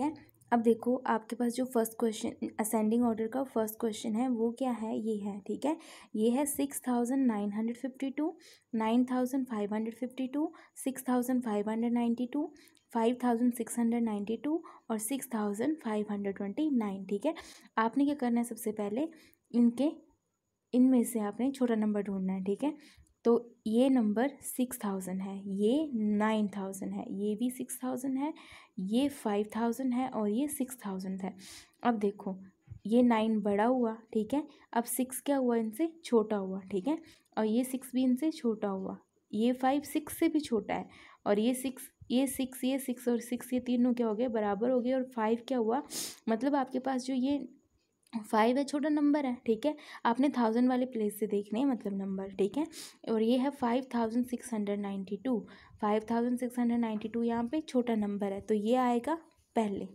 ठीक है अब देखो आपके पास जो फर्स्ट क्वेश्चन असेंडिंग ऑर्डर का फर्स्ट क्वेश्चन है वो क्या है ये है ठीक है ये है six thousand nine hundred fifty two nine thousand five hundred fifty two six thousand five hundred ninety two five thousand six hundred ninety two और six thousand five hundred twenty nine ठीक है आपने क्या करना है सबसे पहले इनके इनमें से आपने छोटा नंबर ढूंढना है ठीक है तो ये नंबर सिक्स थाउजेंड है ये नाइन थाउजेंड है ये भी सिक्स थाउजेंड है ये फाइव थाउजेंड है और ये सिक्स थाउजेंड है अब देखो ये नाइन बड़ा हुआ ठीक है अब सिक्स क्या हुआ इनसे छोटा हुआ ठीक है और ये सिक्स भी इनसे छोटा हुआ ये फाइव सिक्स से भी छोटा है और ये सिक्स ये सिक्स ये सिक्स और सिक्स ये तीनों क्या हो गए बराबर हो गए और फाइव क्या हुआ मतलब आपके पास जो ये फाइव है छोटा नंबर है ठीक है आपने थाउजेंड वाले प्लेस से देखने हैं मतलब नंबर ठीक है और ये है five thousand six hundred ninety two five thousand six hundred ninety two यहाँ पर छोटा नंबर है तो ये आएगा पहले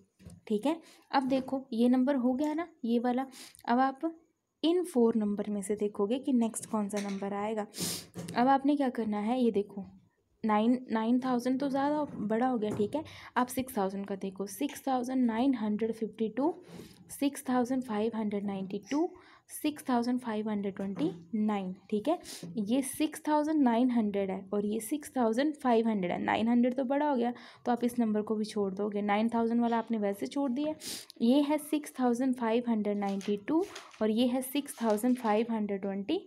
ठीक है अब देखो ये नंबर हो गया ना ये वाला अब आप इन फोर नंबर में से देखोगे कि नेक्स्ट कौन सा नंबर आएगा अब आपने क्या करना है ये देखो नाइन नाइन थाउजेंड तो ज़्यादा बड़ा हो गया ठीक है आप सिक्स थाउजेंड का देखो six thousand nine hundred fifty two six thousand five hundred ninety two six thousand five hundred twenty nine ठीक है ये सिक्स थाउजेंड नाइन हंड्रेड है और ये सिक्स थाउजेंड फाइव हंड्रेड है नाइन हंड्रेड तो बड़ा हो गया तो आप इस नंबर को भी छोड़ दोगे नाइन थाउजेंड वाला आपने वैसे छोड़ दिया ये है six thousand five hundred ninety two और ये है six thousand five hundred twenty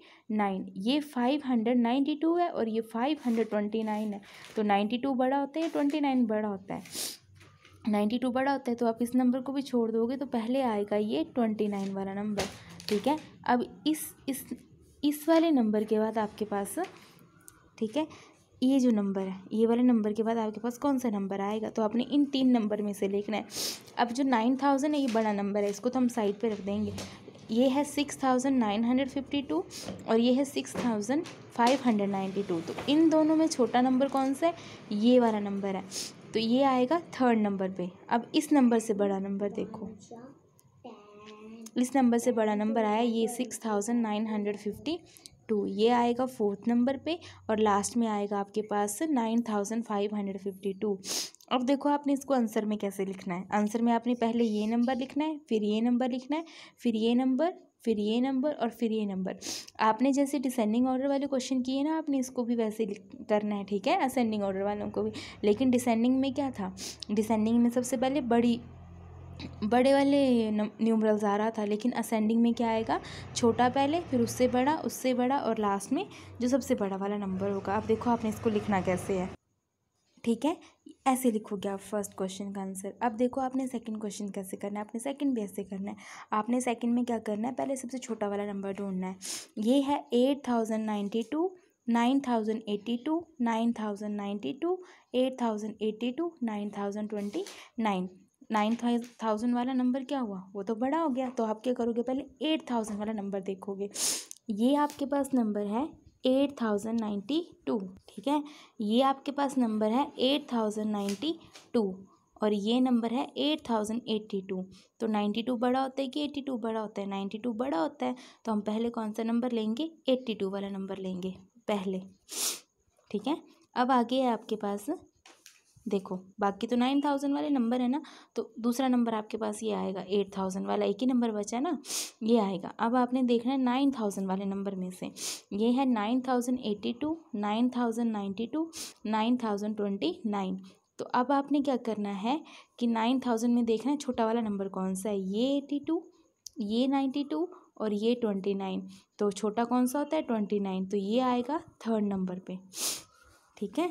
nine ये फाइव हंड्रेड नाइन्टी टू है और ये फाइव हंड्रेड ट्वेंटी नाइन है तो नाइन्टी टू बड़ा होता है ट्वेंटी नाइन बड़ा होता है नाइन्टी टू बड़ा होता है तो आप इस नंबर को भी छोड़ दोगे तो पहले आएगा ये ट्वेंटी नाइन वाला नंबर ठीक है अब इस इस इस वाले नंबर के बाद आपके पास ठीक है ये जो नंबर है ये वाले नंबर के बाद आपके पास कौन सा नंबर आएगा तो आपने इन तीन नंबर में से लिखना है अब जो नाइन थाउजेंड है ये बड़ा नंबर है इसको तो हम साइड पे रख देंगे ये है six thousand nine hundred fifty two और ये है six thousand five hundred ninety two तो इन दोनों में छोटा नंबर कौन सा है ये वाला नंबर है तो ये आएगा थर्ड नंबर पे अब इस नंबर से बड़ा नंबर देखो इस नंबर से बड़ा नंबर आया ये six thousand nine hundred fifty two ये आएगा फोर्थ नंबर पे और लास्ट में आएगा आपके पास nine thousand five hundred fifty two अब देखो आपने इसको आंसर में कैसे लिखना है आंसर में आपने पहले ये नंबर लिखना है फिर ये नंबर लिखना है फिर ये नंबर फिर ये नंबर और फिर ये नंबर आपने जैसे डिसेंडिंग ऑर्डर वाले क्वेश्चन किए ना आपने इसको भी वैसे करना है ठीक है असेंडिंग ऑर्डर वालों को भी लेकिन डिसेंडिंग में क्या था डिसेंडिंग में सबसे पहले बड़ी बड़े वाले न्यूमरल्स आ रहा था लेकिन असेंडिंग में क्या आएगा छोटा पहले फिर उससे बड़ा उससे बड़ा और लास्ट में जो सबसे बड़ा वाला नंबर होगा आप देखो आपने इसको लिखना कैसे है ठीक है ऐसे लिखोगे आप फर्स्ट क्वेश्चन का आंसर अब देखो आपने सेकंड क्वेश्चन कैसे करना है आपने सेकंड भी ऐसे करना है आपने सेकंड में क्या करना है पहले सबसे छोटा वाला नंबर ढूंढना है ये है eight thousand ninety two nine thousand eighty two nine thousand ninety two eight thousand eighty two nine thousand twenty nine nine thousand वाला नंबर क्या हुआ वो तो बड़ा हो गया तो आप क्या करोगे पहले एट थाउजेंड वाला नंबर देखोगे ये आपके पास नंबर है एट थाउजेंड नाइन्टी टू ठीक है ये आपके पास नंबर है एट थाउजेंड नाइन्टी टू और ये नंबर है एट थाउजेंड एट्टी टू तो नाइन्टी टू बड़ा होता है कि एट्टी टू बड़ा होता है नाइन्टी टू बड़ा होता है तो हम पहले कौन सा नंबर लेंगे एट्टी टू वाला नंबर लेंगे पहले ठीक है अब आगे है आपके पास देखो बाकी तो नाइन थाउजेंड वाले नंबर है ना तो दूसरा नंबर आपके पास ये आएगा एट थाउजेंड वाला एक ही नंबर बचा है ना ये आएगा अब आपने देखना है नाइन थाउजेंड वाले नंबर में से ये है nine thousand eighty two nine thousand ninety two nine thousand twenty nine तो अब आपने क्या करना है कि नाइन थाउजेंड में देखना है छोटा वाला नंबर कौन सा है ये एटी टू ये नाइन्टी टू और ये ट्वेंटी नाइन तो छोटा कौन सा होता है ट्वेंटी नाइन तो ये आएगा थर्ड नंबर पे ठीक है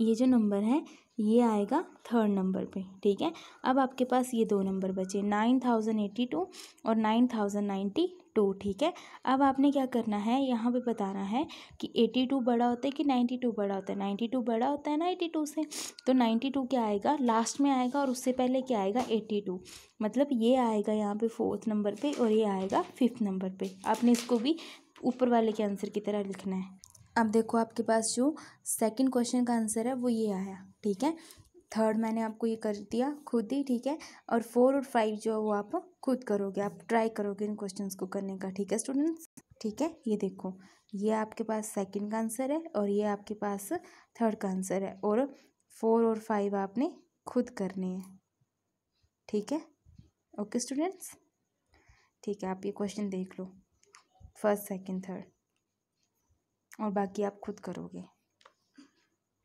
ये जो नंबर है ये आएगा थर्ड नंबर पे ठीक है अब आपके पास ये दो नंबर बचे नाइन थाउजेंड एट्टी टू और नाइन थाउजेंड नाइन्टी टू ठीक है अब आपने क्या करना है यहाँ पे बताना है कि एटी टू बड़ा होता है कि नाइन्टी टू बड़ा होता है नाइन्टी टू बड़ा होता है ना एटी टू से तो नाइन्टी टू क्या आएगा लास्ट में आएगा और उससे पहले क्या आएगा एटी टू मतलब ये आएगा यहाँ पे फोर्थ नंबर पे और ये आएगा फिफ्थ नंबर पे आपने इसको भी ऊपर वाले के आंसर की तरह लिखना है अब देखो आपके पास जो सेकंड क्वेश्चन का आंसर है वो ये आया ठीक है थर्ड मैंने आपको ये कर दिया खुद ही ठीक है और फोर और फाइव जो है वो आप खुद करोगे आप ट्राई करोगे इन क्वेश्चंस को करने का ठीक है स्टूडेंट्स ठीक है ये देखो ये आपके पास सेकंड का आंसर है और ये आपके पास थर्ड का आंसर है और फोर और फाइव आपने खुद करने हैं ठीक है ओके स्टूडेंट्स ठीक है आप ये क्वेश्चन देख लो फर्स्ट सेकेंड थर्ड और बाकी आप खुद करोगे